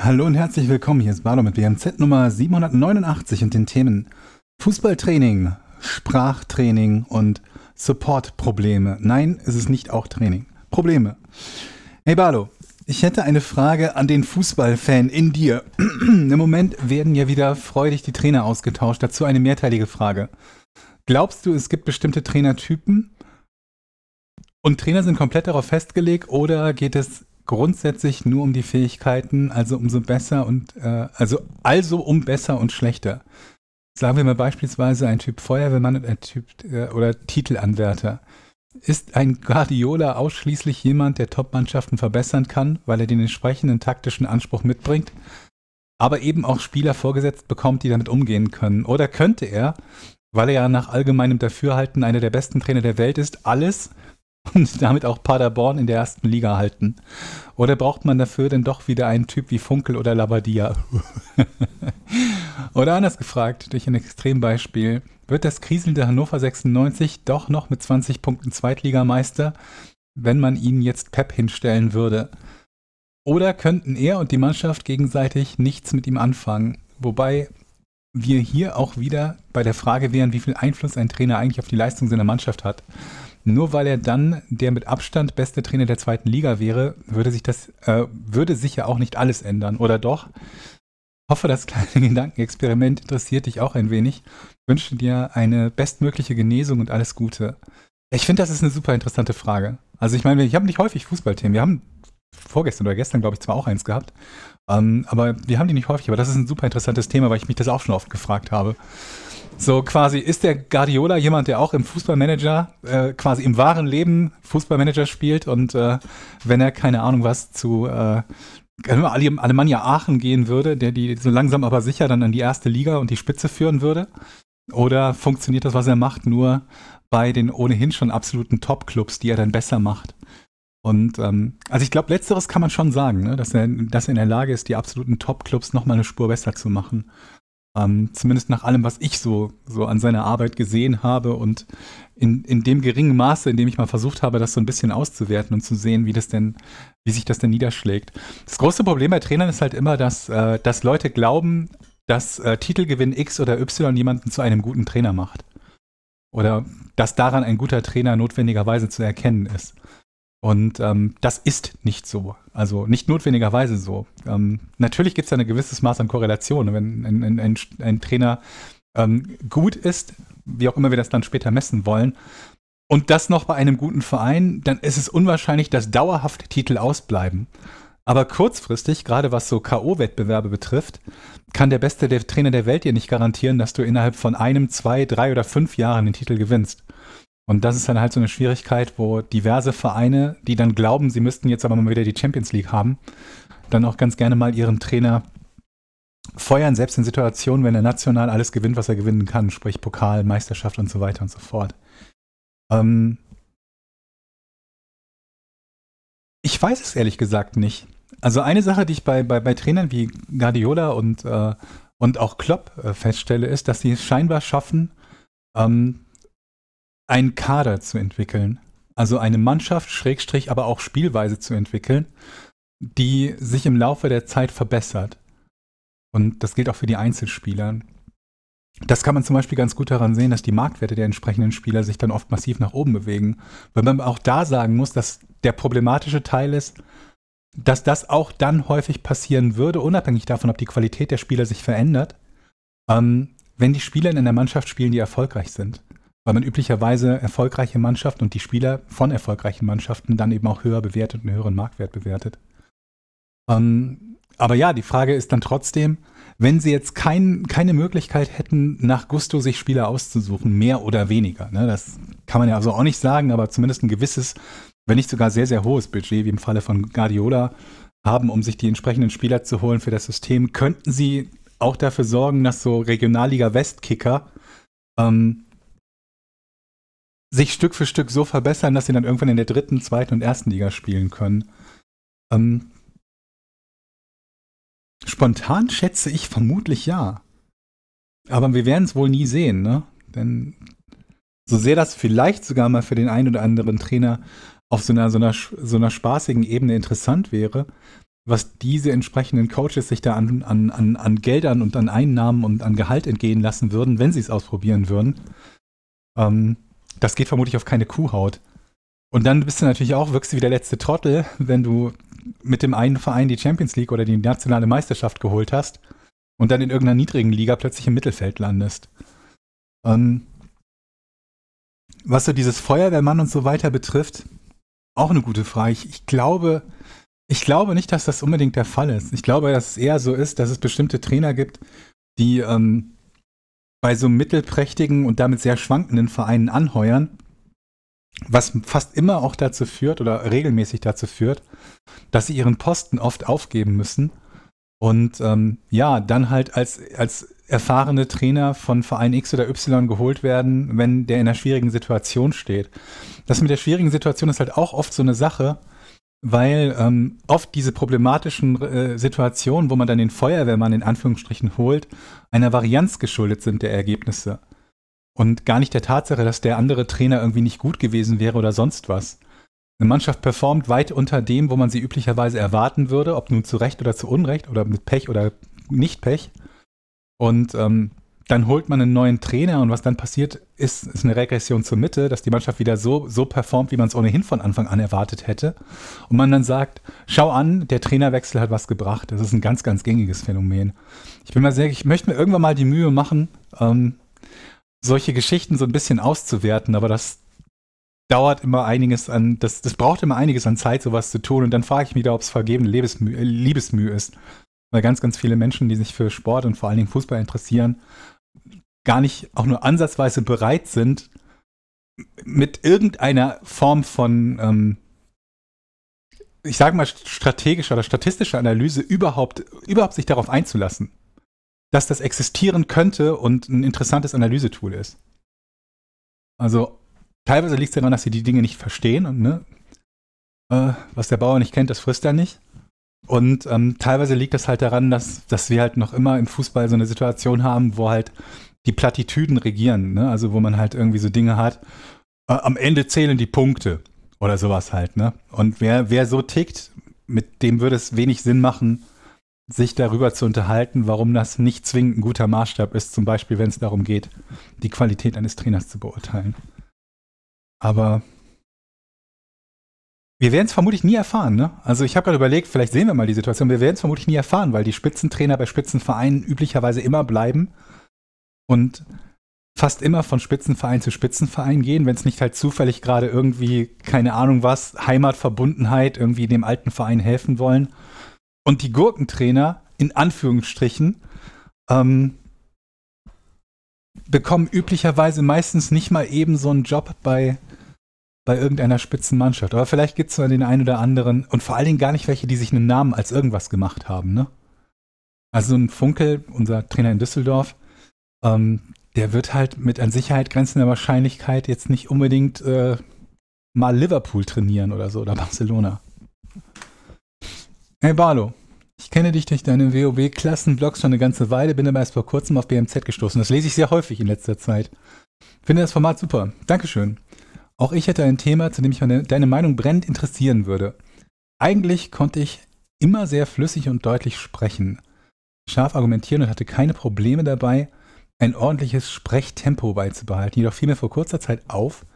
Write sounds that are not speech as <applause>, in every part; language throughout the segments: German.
Hallo und herzlich willkommen, hier ist Bardo mit WMZ Nummer 789 und den Themen Fußballtraining, Sprachtraining und Supportprobleme. Nein, es ist nicht auch Training. Probleme. Hey Bardo, ich hätte eine Frage an den Fußballfan in dir. <clears throat> Im Moment werden ja wieder freudig die Trainer ausgetauscht, dazu eine mehrteilige Frage. Glaubst du, es gibt bestimmte Trainertypen und Trainer sind komplett darauf festgelegt oder geht es grundsätzlich nur um die Fähigkeiten, also umso besser und äh, also also um besser und schlechter. Sagen wir mal beispielsweise ein Typ Feuerwehrmann und ein Typ äh, oder Titelanwärter. Ist ein Guardiola ausschließlich jemand, der Topmannschaften verbessern kann, weil er den entsprechenden taktischen Anspruch mitbringt, aber eben auch Spieler vorgesetzt bekommt, die damit umgehen können? Oder könnte er, weil er ja nach allgemeinem Dafürhalten einer der besten Trainer der Welt ist, alles, und damit auch Paderborn in der ersten Liga halten? Oder braucht man dafür denn doch wieder einen Typ wie Funkel oder Labadia? <laughs> oder anders gefragt, durch ein Extrembeispiel, wird das kriselnde Hannover 96 doch noch mit 20 Punkten Zweitligameister, wenn man ihnen jetzt Pep hinstellen würde? Oder könnten er und die Mannschaft gegenseitig nichts mit ihm anfangen? Wobei wir hier auch wieder bei der Frage wären, wie viel Einfluss ein Trainer eigentlich auf die Leistung seiner Mannschaft hat. Nur weil er dann der mit Abstand beste Trainer der zweiten Liga wäre, würde sich das, äh, würde ja auch nicht alles ändern, oder doch? Hoffe, das kleine <laughs> Gedankenexperiment interessiert dich auch ein wenig. Wünsche dir eine bestmögliche Genesung und alles Gute. Ich finde, das ist eine super interessante Frage. Also ich meine, ich habe nicht häufig Fußballthemen. Wir haben vorgestern oder gestern, glaube ich, zwar auch eins gehabt, ähm, aber wir haben die nicht häufig. Aber das ist ein super interessantes Thema, weil ich mich das auch schon oft gefragt habe. So quasi ist der Guardiola jemand, der auch im Fußballmanager, äh, quasi im wahren Leben Fußballmanager spielt und äh, wenn er keine Ahnung was zu äh, Alemannia Aachen gehen würde, der die so langsam aber sicher dann in die erste Liga und die Spitze führen würde? Oder funktioniert das, was er macht, nur bei den ohnehin schon absoluten Top-Clubs, die er dann besser macht? Und ähm, also ich glaube, letzteres kann man schon sagen, ne? dass, er, dass er in der Lage ist, die absoluten Top-Clubs nochmal eine Spur besser zu machen. Ähm, zumindest nach allem, was ich so, so an seiner Arbeit gesehen habe und in, in dem geringen Maße, in dem ich mal versucht habe, das so ein bisschen auszuwerten und zu sehen, wie das denn, wie sich das denn niederschlägt. Das große Problem bei Trainern ist halt immer, dass, äh, dass Leute glauben, dass äh, Titelgewinn X oder Y jemanden zu einem guten Trainer macht. Oder dass daran ein guter Trainer notwendigerweise zu erkennen ist. Und ähm, das ist nicht so. Also nicht notwendigerweise so. Ähm, natürlich gibt es ja ein gewisses Maß an Korrelation. Ne? Wenn ein, ein, ein, ein Trainer ähm, gut ist, wie auch immer wir das dann später messen wollen, und das noch bei einem guten Verein, dann ist es unwahrscheinlich, dass dauerhaft Titel ausbleiben. Aber kurzfristig, gerade was so K.O.-Wettbewerbe betrifft, kann der beste der Trainer der Welt dir nicht garantieren, dass du innerhalb von einem, zwei, drei oder fünf Jahren den Titel gewinnst. Und das ist dann halt so eine Schwierigkeit, wo diverse Vereine, die dann glauben, sie müssten jetzt aber mal wieder die Champions League haben, dann auch ganz gerne mal ihren Trainer feuern, selbst in Situationen, wenn er national alles gewinnt, was er gewinnen kann, sprich Pokal, Meisterschaft und so weiter und so fort. Ähm ich weiß es ehrlich gesagt nicht. Also eine Sache, die ich bei, bei, bei Trainern wie Guardiola und, äh, und auch Klopp äh, feststelle, ist, dass sie es scheinbar schaffen, ähm, einen Kader zu entwickeln. Also eine Mannschaft, Schrägstrich, aber auch Spielweise zu entwickeln, die sich im Laufe der Zeit verbessert. Und das gilt auch für die Einzelspieler. Das kann man zum Beispiel ganz gut daran sehen, dass die Marktwerte der entsprechenden Spieler sich dann oft massiv nach oben bewegen. Wenn man auch da sagen muss, dass der problematische Teil ist, dass das auch dann häufig passieren würde, unabhängig davon, ob die Qualität der Spieler sich verändert, ähm, wenn die Spieler in einer Mannschaft spielen, die erfolgreich sind weil man üblicherweise erfolgreiche Mannschaften und die Spieler von erfolgreichen Mannschaften dann eben auch höher bewertet, einen höheren Marktwert bewertet. Ähm, aber ja, die Frage ist dann trotzdem, wenn sie jetzt kein, keine Möglichkeit hätten, nach Gusto sich Spieler auszusuchen, mehr oder weniger. Ne? Das kann man ja also auch nicht sagen, aber zumindest ein gewisses, wenn nicht sogar sehr, sehr hohes Budget, wie im Falle von Guardiola, haben, um sich die entsprechenden Spieler zu holen für das System, könnten sie auch dafür sorgen, dass so Regionalliga Westkicker ähm, sich Stück für Stück so verbessern, dass sie dann irgendwann in der dritten, zweiten und ersten Liga spielen können. Ähm, spontan schätze ich vermutlich ja. Aber wir werden es wohl nie sehen, ne? Denn so sehr das vielleicht sogar mal für den einen oder anderen Trainer auf so einer, so einer, so einer spaßigen Ebene interessant wäre, was diese entsprechenden Coaches sich da an, an, an, an Geldern und an Einnahmen und an Gehalt entgehen lassen würden, wenn sie es ausprobieren würden. Ähm, das geht vermutlich auf keine Kuhhaut. Und dann bist du natürlich auch, wirkst du wie der letzte Trottel, wenn du mit dem einen Verein die Champions League oder die nationale Meisterschaft geholt hast und dann in irgendeiner niedrigen Liga plötzlich im Mittelfeld landest. Ähm, was so dieses Feuerwehrmann und so weiter betrifft, auch eine gute Frage. Ich, ich, glaube, ich glaube nicht, dass das unbedingt der Fall ist. Ich glaube, dass es eher so ist, dass es bestimmte Trainer gibt, die ähm, bei so mittelprächtigen und damit sehr schwankenden Vereinen anheuern, was fast immer auch dazu führt oder regelmäßig dazu führt, dass sie ihren Posten oft aufgeben müssen und ähm, ja, dann halt als, als erfahrene Trainer von Verein X oder Y geholt werden, wenn der in einer schwierigen Situation steht. Das mit der schwierigen Situation ist halt auch oft so eine Sache, weil ähm, oft diese problematischen äh, Situationen, wo man dann den Feuerwehrmann in Anführungsstrichen holt, einer Varianz geschuldet sind der Ergebnisse. Und gar nicht der Tatsache, dass der andere Trainer irgendwie nicht gut gewesen wäre oder sonst was. Eine Mannschaft performt weit unter dem, wo man sie üblicherweise erwarten würde, ob nun zu Recht oder zu Unrecht oder mit Pech oder nicht Pech. Und ähm, dann holt man einen neuen Trainer und was dann passiert, ist, ist eine Regression zur Mitte, dass die Mannschaft wieder so, so performt, wie man es ohnehin von Anfang an erwartet hätte. Und man dann sagt, schau an, der Trainerwechsel hat was gebracht. Das ist ein ganz, ganz gängiges Phänomen. Ich bin mal sehr, ich möchte mir irgendwann mal die Mühe machen, ähm, solche Geschichten so ein bisschen auszuwerten, aber das dauert immer einiges an, das, das braucht immer einiges an Zeit, sowas zu tun. Und dann frage ich mich da, ob es vergebene Liebesmüh, äh, Liebesmüh ist. Weil ganz, ganz viele Menschen, die sich für Sport und vor allen Dingen Fußball interessieren, gar nicht auch nur ansatzweise bereit sind, mit irgendeiner Form von, ähm, ich sage mal, strategischer oder statistischer Analyse überhaupt, überhaupt sich darauf einzulassen, dass das existieren könnte und ein interessantes Analysetool ist. Also teilweise liegt es daran, dass sie die Dinge nicht verstehen und ne, äh, was der Bauer nicht kennt, das frisst er nicht. Und ähm, teilweise liegt das halt daran, dass, dass wir halt noch immer im Fußball so eine Situation haben, wo halt die Plattitüden regieren, ne? Also wo man halt irgendwie so Dinge hat. Äh, am Ende zählen die Punkte oder sowas halt, ne? Und wer, wer so tickt, mit dem würde es wenig Sinn machen, sich darüber zu unterhalten, warum das nicht zwingend ein guter Maßstab ist, zum Beispiel, wenn es darum geht, die Qualität eines Trainers zu beurteilen. Aber wir werden es vermutlich nie erfahren, ne? Also ich habe gerade überlegt, vielleicht sehen wir mal die Situation. Wir werden es vermutlich nie erfahren, weil die Spitzentrainer bei Spitzenvereinen üblicherweise immer bleiben und fast immer von Spitzenverein zu Spitzenverein gehen, wenn es nicht halt zufällig gerade irgendwie, keine Ahnung was, Heimatverbundenheit, irgendwie dem alten Verein helfen wollen. Und die Gurkentrainer, in Anführungsstrichen, ähm, bekommen üblicherweise meistens nicht mal eben so einen Job bei bei irgendeiner Spitzenmannschaft. Aber vielleicht gibt es mal den einen oder anderen und vor allen Dingen gar nicht welche, die sich einen Namen als irgendwas gemacht haben. Ne? Also ein Funkel, unser Trainer in Düsseldorf, ähm, der wird halt mit an Sicherheit grenzender Wahrscheinlichkeit jetzt nicht unbedingt äh, mal Liverpool trainieren oder so oder Barcelona. Hey Barlo, ich kenne dich durch deine WoW-Klassenblogs schon eine ganze Weile, bin aber erst vor kurzem auf BMZ gestoßen. Das lese ich sehr häufig in letzter Zeit. Finde das Format super. Dankeschön. Auch ich hätte ein Thema, zu dem ich meine, deine Meinung brennend interessieren würde. Eigentlich konnte ich immer sehr flüssig und deutlich sprechen, scharf argumentieren und hatte keine Probleme dabei, ein ordentliches Sprechtempo beizubehalten. Jedoch fiel mir vor kurzer Zeit auf,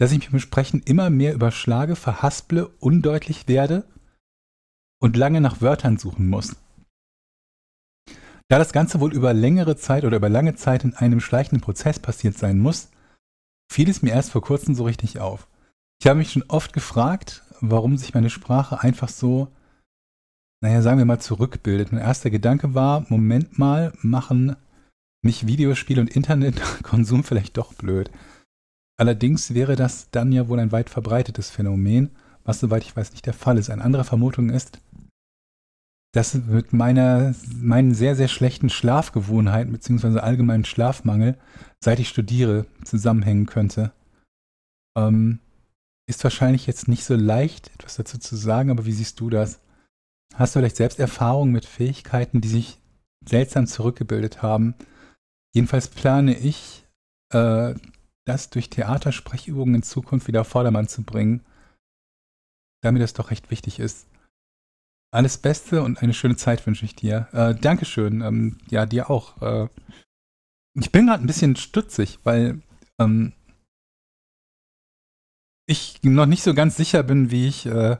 dass ich mich mit Sprechen immer mehr überschlage, verhasple, undeutlich werde und lange nach Wörtern suchen muss. Da das Ganze wohl über längere Zeit oder über lange Zeit in einem schleichenden Prozess passiert sein muss, fiel es mir erst vor kurzem so richtig auf. Ich habe mich schon oft gefragt, warum sich meine Sprache einfach so, naja, sagen wir mal, zurückbildet. Mein erster Gedanke war, Moment mal, machen mich Videospiel und Internetkonsum <laughs> vielleicht doch blöd. Allerdings wäre das dann ja wohl ein weit verbreitetes Phänomen, was soweit ich weiß nicht der Fall ist. Eine andere Vermutung ist, das mit meiner, meinen sehr, sehr schlechten Schlafgewohnheiten beziehungsweise allgemeinen Schlafmangel, seit ich studiere, zusammenhängen könnte. Ähm, ist wahrscheinlich jetzt nicht so leicht, etwas dazu zu sagen, aber wie siehst du das? Hast du vielleicht selbst Erfahrungen mit Fähigkeiten, die sich seltsam zurückgebildet haben? Jedenfalls plane ich, äh, das durch Theatersprechübungen in Zukunft wieder auf Vordermann zu bringen, da mir das doch recht wichtig ist. Alles Beste und eine schöne Zeit wünsche ich dir. Äh, Dankeschön. Ähm, ja, dir auch. Äh, ich bin gerade ein bisschen stutzig, weil ähm, ich noch nicht so ganz sicher bin, wie ich. Äh,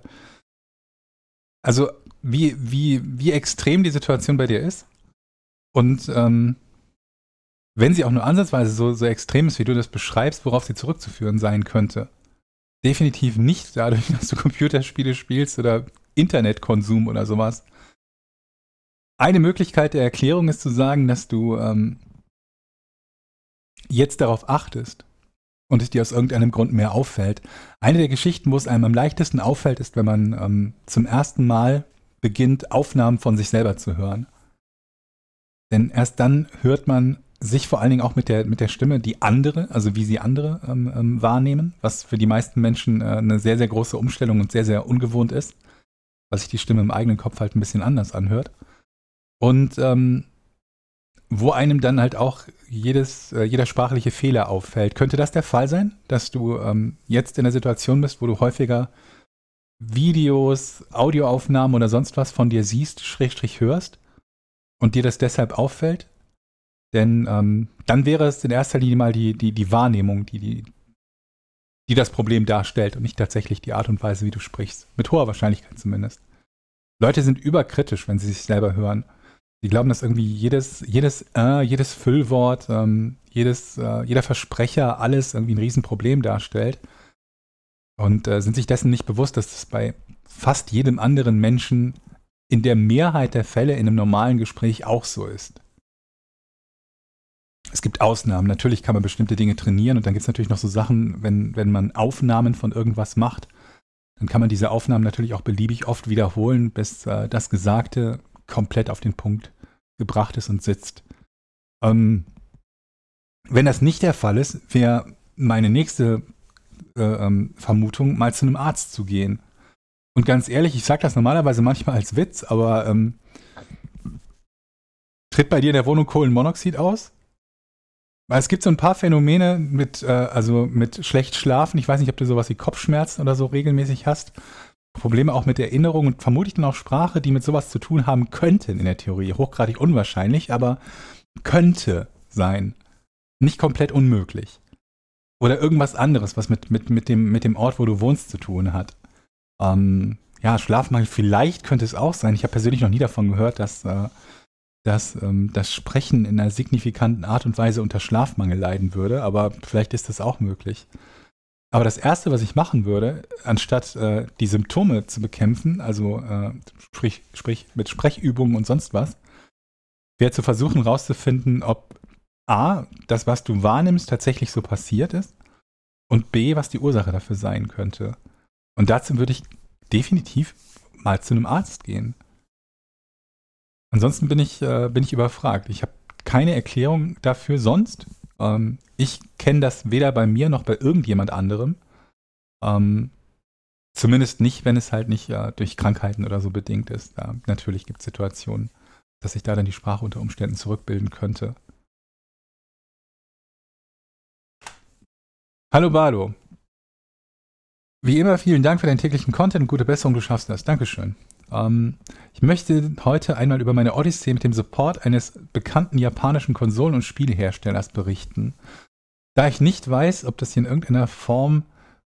also, wie, wie, wie extrem die Situation bei dir ist. Und ähm, wenn sie auch nur ansatzweise so, so extrem ist, wie du das beschreibst, worauf sie zurückzuführen sein könnte definitiv nicht dadurch, <laughs> dass du Computerspiele spielst oder Internetkonsum oder sowas. Eine Möglichkeit der Erklärung ist zu sagen, dass du ähm, jetzt darauf achtest und es dir aus irgendeinem Grund mehr auffällt. Eine der Geschichten, wo es einem am leichtesten auffällt, ist, wenn man ähm, zum ersten Mal beginnt, Aufnahmen von sich selber zu hören. Denn erst dann hört man sich vor allen Dingen auch mit der, mit der Stimme, die andere, also wie sie andere ähm, ähm, wahrnehmen, was für die meisten Menschen äh, eine sehr, sehr große Umstellung und sehr, sehr ungewohnt ist, weil sich die Stimme im eigenen Kopf halt ein bisschen anders anhört. Und ähm, wo einem dann halt auch jedes, äh, jeder sprachliche Fehler auffällt. Könnte das der Fall sein, dass du ähm, jetzt in der Situation bist, wo du häufiger Videos, Audioaufnahmen oder sonst was von dir siehst, schrägstrich hörst und dir das deshalb auffällt? Denn ähm, dann wäre es in erster Linie mal die, die, die Wahrnehmung, die, die, die das Problem darstellt und nicht tatsächlich die Art und Weise, wie du sprichst. Mit hoher Wahrscheinlichkeit zumindest. Leute sind überkritisch, wenn sie sich selber hören. Sie glauben, dass irgendwie jedes, jedes, äh, jedes Füllwort, ähm, jedes, äh, jeder Versprecher, alles irgendwie ein Riesenproblem darstellt. Und äh, sind sich dessen nicht bewusst, dass das bei fast jedem anderen Menschen in der Mehrheit der Fälle in einem normalen Gespräch auch so ist. Es gibt Ausnahmen. Natürlich kann man bestimmte Dinge trainieren und dann gibt es natürlich noch so Sachen, wenn, wenn man Aufnahmen von irgendwas macht, dann kann man diese Aufnahmen natürlich auch beliebig oft wiederholen, bis äh, das Gesagte komplett auf den Punkt gebracht ist und sitzt. Ähm, wenn das nicht der Fall ist, wäre meine nächste äh, ähm, Vermutung, mal zu einem Arzt zu gehen. Und ganz ehrlich, ich sage das normalerweise manchmal als Witz, aber ähm, tritt bei dir in der Wohnung Kohlenmonoxid aus? Weil es gibt so ein paar Phänomene mit, äh, also mit schlecht schlafen. Ich weiß nicht, ob du sowas wie Kopfschmerzen oder so regelmäßig hast. Probleme auch mit Erinnerung und vermutlich dann auch Sprache, die mit sowas zu tun haben könnten in der Theorie. Hochgradig unwahrscheinlich, aber könnte sein. Nicht komplett unmöglich. Oder irgendwas anderes, was mit, mit, mit, dem, mit dem Ort, wo du wohnst, zu tun hat. Ähm, ja, Schlafmangel, vielleicht könnte es auch sein. Ich habe persönlich noch nie davon gehört, dass äh, dass ähm, das Sprechen in einer signifikanten Art und Weise unter Schlafmangel leiden würde, aber vielleicht ist das auch möglich. Aber das Erste, was ich machen würde, anstatt äh, die Symptome zu bekämpfen, also äh, sprich, sprich mit Sprechübungen und sonst was, wäre zu versuchen herauszufinden, ob A, das, was du wahrnimmst, tatsächlich so passiert ist und B, was die Ursache dafür sein könnte. Und dazu würde ich definitiv mal zu einem Arzt gehen. Ansonsten bin ich, äh, bin ich überfragt. Ich habe keine Erklärung dafür sonst. Ähm, ich kenne das weder bei mir noch bei irgendjemand anderem. Ähm, zumindest nicht, wenn es halt nicht äh, durch Krankheiten oder so bedingt ist. Ja, natürlich gibt es Situationen, dass ich da dann die Sprache unter Umständen zurückbilden könnte. Hallo Bardo. Wie immer, vielen Dank für deinen täglichen Content. und Gute Besserung, du schaffst das. Dankeschön. Ähm, ich möchte heute einmal über meine Odyssee mit dem Support eines bekannten japanischen Konsolen- und Spieleherstellers berichten. Da ich nicht weiß, ob das hier in irgendeiner Form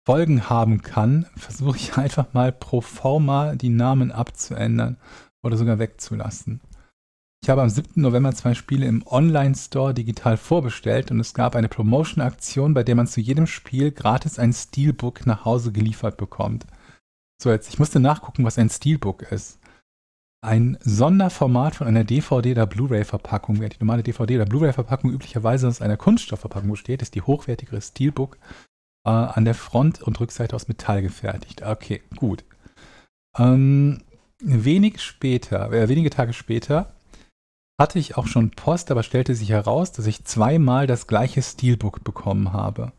Folgen haben kann, versuche ich einfach mal pro forma die Namen abzuändern oder sogar wegzulassen. Ich habe am 7. November zwei Spiele im Online-Store digital vorbestellt und es gab eine Promotion-Aktion, bei der man zu jedem Spiel gratis ein Steelbook nach Hause geliefert bekommt. So, jetzt, ich musste nachgucken, was ein Steelbook ist. Ein Sonderformat von einer DVD oder Blu-ray-Verpackung. Während die normale DVD oder Blu-ray-Verpackung üblicherweise aus einer Kunststoffverpackung besteht, ist die hochwertigere Steelbook äh, an der Front- und Rückseite aus Metall gefertigt. Okay, gut. Ähm, wenig später, äh, wenige Tage später, hatte ich auch schon Post, aber stellte sich heraus, dass ich zweimal das gleiche Steelbook bekommen habe.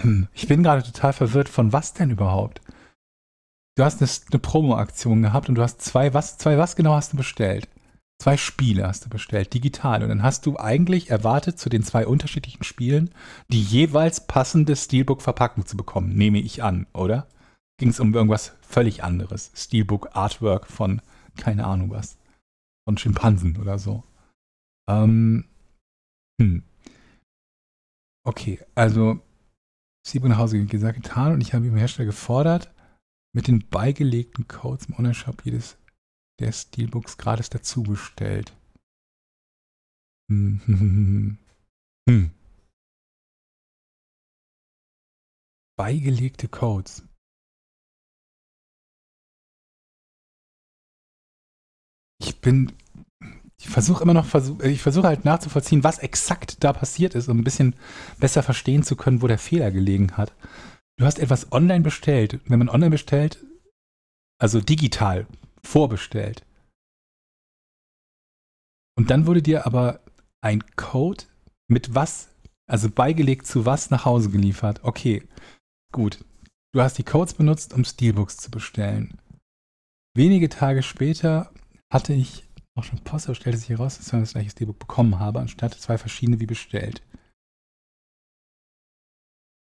Hm, ich bin gerade total verwirrt, von was denn überhaupt? Du hast eine, eine Promo-Aktion gehabt und du hast zwei, was, zwei, was genau hast du bestellt? Zwei Spiele hast du bestellt, digital. Und dann hast du eigentlich erwartet, zu den zwei unterschiedlichen Spielen die jeweils passende Steelbook-Verpackung zu bekommen, nehme ich an, oder? Ging es um irgendwas völlig anderes. Steelbook-Artwork von, keine Ahnung was. Von Schimpansen oder so. Ähm, hm. Okay, also Steelbook nach Hause gesagt, getan und ich habe ihm Hersteller gefordert mit den beigelegten Codes im Online-Shop jedes der Steelbooks gratis dazu bestellt. Hm, hm, <laughs> hm, Beigelegte Codes. Ich bin, ich versuche immer noch, äh, ich versuche halt nachzuvollziehen, was exakt da passiert ist, um ein bisschen besser verstehen zu können, wo der Fehler gelegen hat du hast etwas online bestellt. Wenn man online bestellt, also digital vorbestellt, und dann wurde dir aber ein Code mit was, also beigelegt zu was nach Hause geliefert. Okay, gut. Du hast die Codes benutzt, um Steelbooks zu bestellen. Wenige Tage später hatte ich auch schon Post, aber stellte sich heraus, dass ich das gleiche Steelbook bekommen habe, anstatt zwei verschiedene wie bestellt.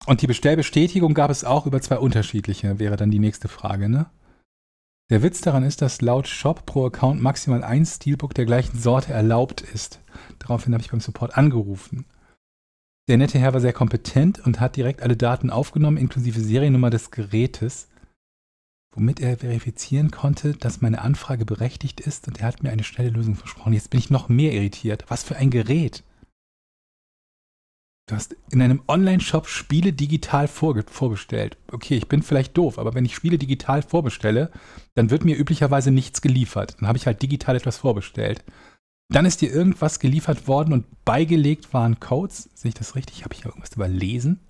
Und die Bestellbestätigung gab es auch über zwei unterschiedliche, wäre dann die nächste Frage, ne? Der Witz daran ist, dass laut Shop pro Account maximal ein Steelbook der gleichen Sorte erlaubt ist. Daraufhin habe ich beim Support angerufen. Der nette Herr war sehr kompetent und hat direkt alle Daten aufgenommen, inklusive Seriennummer des Gerätes, womit er verifizieren konnte, dass meine Anfrage berechtigt ist und er hat mir eine schnelle Lösung versprochen. Jetzt bin ich noch mehr irritiert. Was für ein Gerät! Du hast in einem Online-Shop Spiele digital vorbestellt. Okay, ich bin vielleicht doof, aber wenn ich Spiele digital vorbestelle, dann wird mir üblicherweise nichts geliefert. Dann habe ich halt digital etwas vorbestellt. Dann ist dir irgendwas geliefert worden und beigelegt waren Codes. Sehe ich das richtig? Habe ich hier irgendwas überlesen?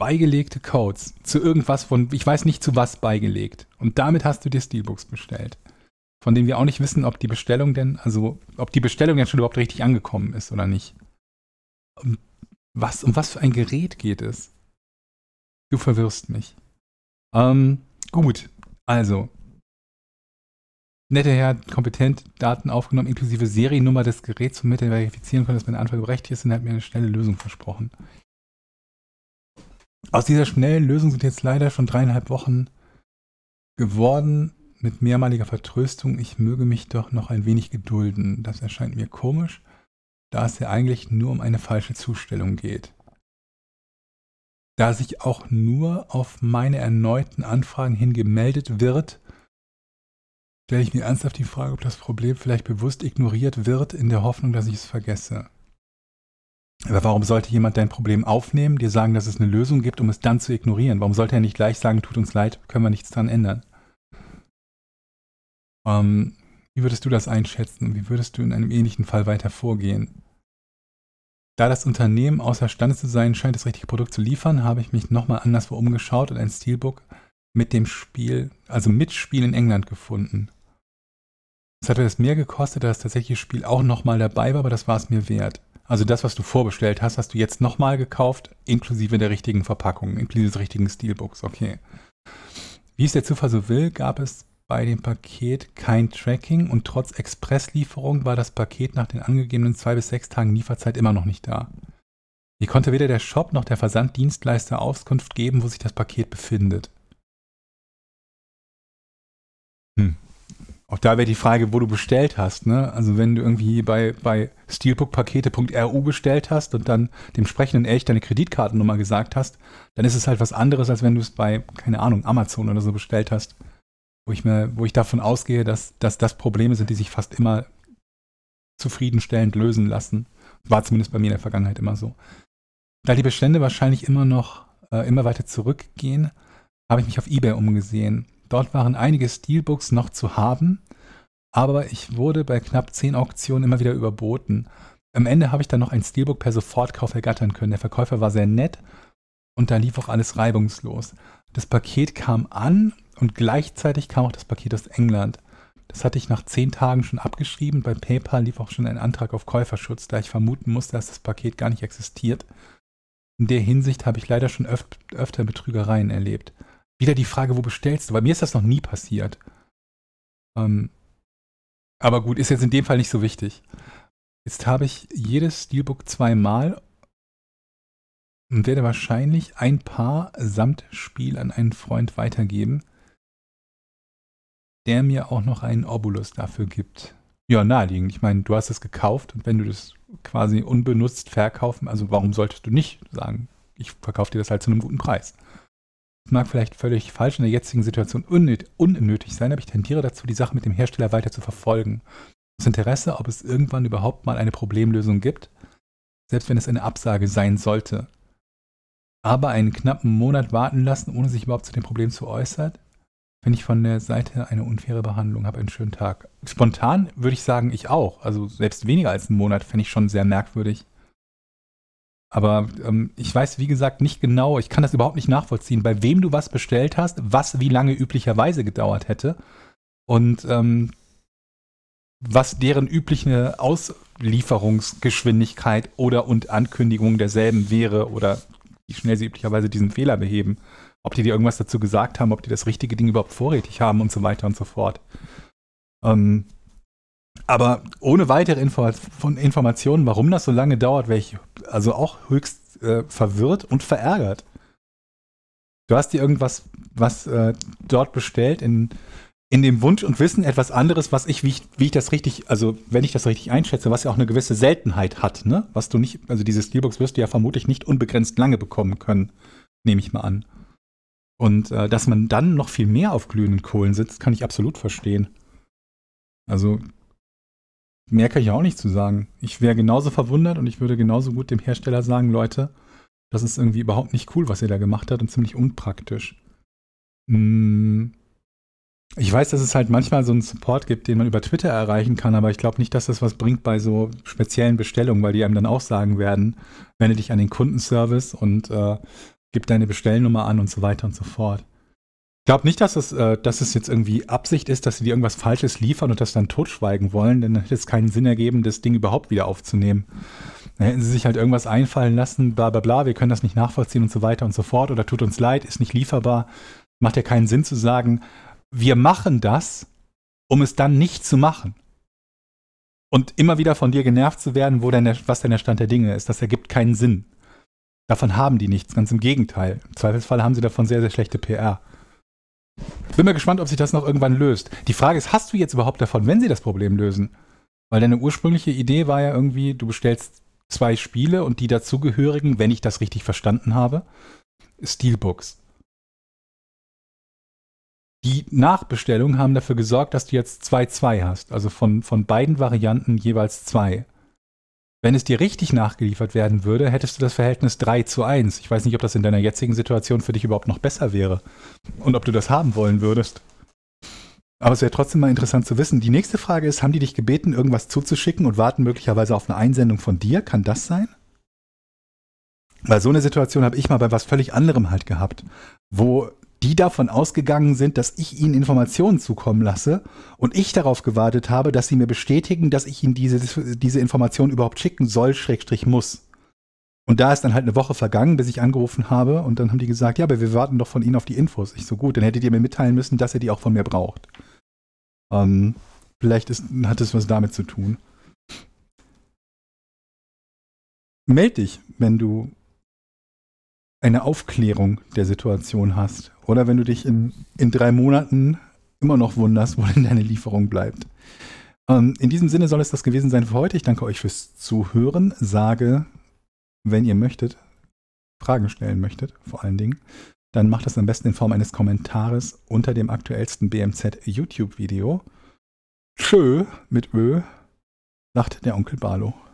Beigelegte Codes zu irgendwas von, ich weiß nicht zu was beigelegt. Und damit hast du dir Steelbooks bestellt von denen wir auch nicht wissen, ob die Bestellung denn, also ob die Bestellung denn schon überhaupt richtig angekommen ist oder nicht. Um was, um was für ein Gerät geht es? Du verwirrst mich. Ähm, gut, also. Netter Herr, kompetent Daten aufgenommen, inklusive Seriennummer des Geräts, womit er verifizieren konnte, dass mein Anfrage berechtigt ist und er hat mir eine schnelle Lösung versprochen. Aus dieser schnellen Lösung sind jetzt leider schon dreieinhalb Wochen geworden mit mehrmaliger Vertröstung. Ich möge mich doch noch ein wenig gedulden. Das erscheint mir komisch da es ja eigentlich nur um eine falsche Zustellung geht. Da sich auch nur auf meine erneuten Anfragen hin gemeldet wird, stelle ich mir ernsthaft die Frage, ob das Problem vielleicht bewusst ignoriert wird, in der Hoffnung, dass ich es vergesse. Aber warum sollte jemand dein Problem aufnehmen, dir sagen, dass es eine Lösung gibt, um es dann zu ignorieren? Warum sollte er nicht gleich sagen, tut uns leid, können wir nichts dran ändern? Ähm, wie würdest du das einschätzen? Wie würdest du in einem ähnlichen Fall weiter vorgehen? Da das Unternehmen außerstande zu sein scheint, das richtige Produkt zu liefern, habe ich mich nochmal anderswo umgeschaut und ein Steelbook mit dem Spiel, also mit Spiel in England gefunden. Es hat das mehr gekostet, da das tatsächliche Spiel auch nochmal dabei war, aber das war es mir wert. Also das, was du vorbestellt hast, hast du jetzt nochmal gekauft, inklusive der richtigen Verpackung, inklusive des richtigen Steelbooks, okay. Wie es der Zufall so will, gab es bei dem Paket kein Tracking und trotz Expresslieferung war das Paket nach den angegebenen zwei bis sechs Tagen Lieferzeit immer noch nicht da. Hier konnte weder der Shop noch der Versanddienstleister Auskunft geben, wo sich das Paket befindet. Hm. Auch da wäre die Frage, wo du bestellt hast. Ne? Also wenn du irgendwie bei, bei steelbookpakete.ru bestellt hast und dann dem sprechenden Elch deine Kreditkartennummer gesagt hast, dann ist es halt was anderes, als wenn du es bei, keine Ahnung, Amazon oder so bestellt hast wo ich mir, wo ich davon ausgehe, dass, dass das Probleme sind, die sich fast immer zufriedenstellend lösen lassen. War zumindest bei mir in der Vergangenheit immer so. Da die Bestände wahrscheinlich immer noch äh, immer weiter zurückgehen, habe ich mich auf eBay umgesehen. Dort waren einige Steelbooks noch zu haben, aber ich wurde bei knapp zehn Auktionen immer wieder überboten. Am Ende habe ich dann noch ein Steelbook per Sofortkauf ergattern können. Der Verkäufer war sehr nett und da lief auch alles reibungslos. Das Paket kam an und gleichzeitig kam auch das Paket aus England. Das hatte ich nach zehn Tagen schon abgeschrieben. Bei PayPal lief auch schon ein Antrag auf Käuferschutz, da ich vermuten musste, dass das Paket gar nicht existiert. In der Hinsicht habe ich leider schon öf öfter Betrügereien erlebt. Wieder die Frage, wo bestellst du? Bei mir ist das noch nie passiert. Ähm, aber gut, ist jetzt in dem Fall nicht so wichtig. Jetzt habe ich jedes Steelbook zweimal und werde wahrscheinlich ein paar samt Spiel an einen Freund weitergeben der mir auch noch einen Obolus dafür gibt. Ja, naheliegend. Ich meine, du hast es gekauft und wenn du das quasi unbenutzt verkaufen, also warum solltest du nicht sagen, ich verkaufe dir das halt zu einem guten Preis? Das mag vielleicht völlig falsch in der jetzigen Situation unnötig sein, aber ich tendiere dazu, die Sache mit dem Hersteller weiter zu verfolgen. Das Interesse, ob es irgendwann überhaupt mal eine Problemlösung gibt, selbst wenn es eine Absage sein sollte. Aber einen knappen Monat warten lassen, ohne sich überhaupt zu dem Problem zu äußern, wenn ich von der Seite eine unfaire Behandlung habe, einen schönen Tag. Spontan würde ich sagen, ich auch. Also selbst weniger als einen Monat fände ich schon sehr merkwürdig. Aber ähm, ich weiß, wie gesagt, nicht genau, ich kann das überhaupt nicht nachvollziehen, bei wem du was bestellt hast, was wie lange üblicherweise gedauert hätte und ähm, was deren übliche Auslieferungsgeschwindigkeit oder und Ankündigung derselben wäre oder wie schnell sie üblicherweise diesen Fehler beheben ob die dir irgendwas dazu gesagt haben, ob die das richtige Ding überhaupt vorrätig haben und so weiter und so fort. Ähm, aber ohne weitere Info von Informationen, warum das so lange dauert, wäre ich also auch höchst äh, verwirrt und verärgert. Du hast dir irgendwas, was äh, dort bestellt, in, in dem Wunsch und Wissen etwas anderes, was ich wie, ich, wie ich das richtig, also wenn ich das richtig einschätze, was ja auch eine gewisse Seltenheit hat, ne? Was du nicht, also diese Steelbooks wirst du ja vermutlich nicht unbegrenzt lange bekommen können, nehme ich mal an. Und äh, dass man dann noch viel mehr auf glühenden Kohlen sitzt, kann ich absolut verstehen. Also mehr kann ich auch nicht zu sagen. Ich wäre genauso verwundert und ich würde genauso gut dem Hersteller sagen, Leute, das ist irgendwie überhaupt nicht cool, was ihr da gemacht habt und ziemlich unpraktisch. Hm. Ich weiß, dass es halt manchmal so einen Support gibt, den man über Twitter erreichen kann, aber ich glaube nicht, dass das was bringt bei so speziellen Bestellungen, weil die einem dann auch sagen werden, wende dich an den Kundenservice und äh, gib deine Bestellnummer an und so weiter und so fort. Ich glaube nicht, dass es, äh, dass es jetzt irgendwie Absicht ist, dass sie dir irgendwas Falsches liefern und das dann totschweigen wollen, denn dann hätte es keinen Sinn ergeben, das Ding überhaupt wieder aufzunehmen. Dann hätten sie sich halt irgendwas einfallen lassen, bla bla bla, wir können das nicht nachvollziehen und so weiter und so fort oder tut uns leid, ist nicht lieferbar. Macht ja keinen Sinn zu sagen, wir machen das, um es dann nicht zu machen. Und immer wieder von dir genervt zu werden, wo denn der, was denn der Stand der Dinge ist, das ergibt keinen Sinn. Davon haben die nichts, ganz im Gegenteil. Im Zweifelsfall haben sie davon sehr, sehr schlechte PR. Bin mal gespannt, ob sich das noch irgendwann löst. Die Frage ist, hast du jetzt überhaupt davon, wenn sie das Problem lösen? Weil deine ursprüngliche Idee war ja irgendwie, du bestellst zwei Spiele und die dazugehörigen, wenn ich das richtig verstanden habe, Steelbooks. Die Nachbestellungen haben dafür gesorgt, dass du jetzt 2-2 hast, also von, von beiden Varianten jeweils zwei. Wenn es dir richtig nachgeliefert werden würde, hättest du das Verhältnis 3 zu 1. Ich weiß nicht, ob das in deiner jetzigen Situation für dich überhaupt noch besser wäre und ob du das haben wollen würdest. Aber es wäre trotzdem mal interessant zu wissen. Die nächste Frage ist, haben die dich gebeten, irgendwas zuzuschicken und warten möglicherweise auf eine Einsendung von dir? Kann das sein? Weil so eine Situation habe ich mal bei was völlig anderem halt gehabt, wo die davon ausgegangen sind, dass ich ihnen Informationen zukommen lasse und ich darauf gewartet habe, dass sie mir bestätigen, dass ich ihnen diese, diese Informationen überhaupt schicken soll, Schrägstrich muss. Und da ist dann halt eine Woche vergangen, bis ich angerufen habe und dann haben die gesagt, ja, aber wir warten doch von Ihnen auf die Infos. Ich so gut, dann hättet ihr mir mitteilen müssen, dass ihr die auch von mir braucht. Ähm, vielleicht ist, hat es was damit zu tun. Meld dich, wenn du eine Aufklärung der Situation hast oder wenn du dich in, in drei Monaten immer noch wunderst, wo denn deine Lieferung bleibt. Ähm, in diesem Sinne soll es das gewesen sein für heute. Ich danke euch fürs Zuhören. Sage, wenn ihr möchtet, Fragen stellen möchtet, vor allen Dingen, dann macht das am besten in Form eines Kommentares unter dem aktuellsten BMZ YouTube-Video. Tschö mit Ö, sagt der Onkel Barlo.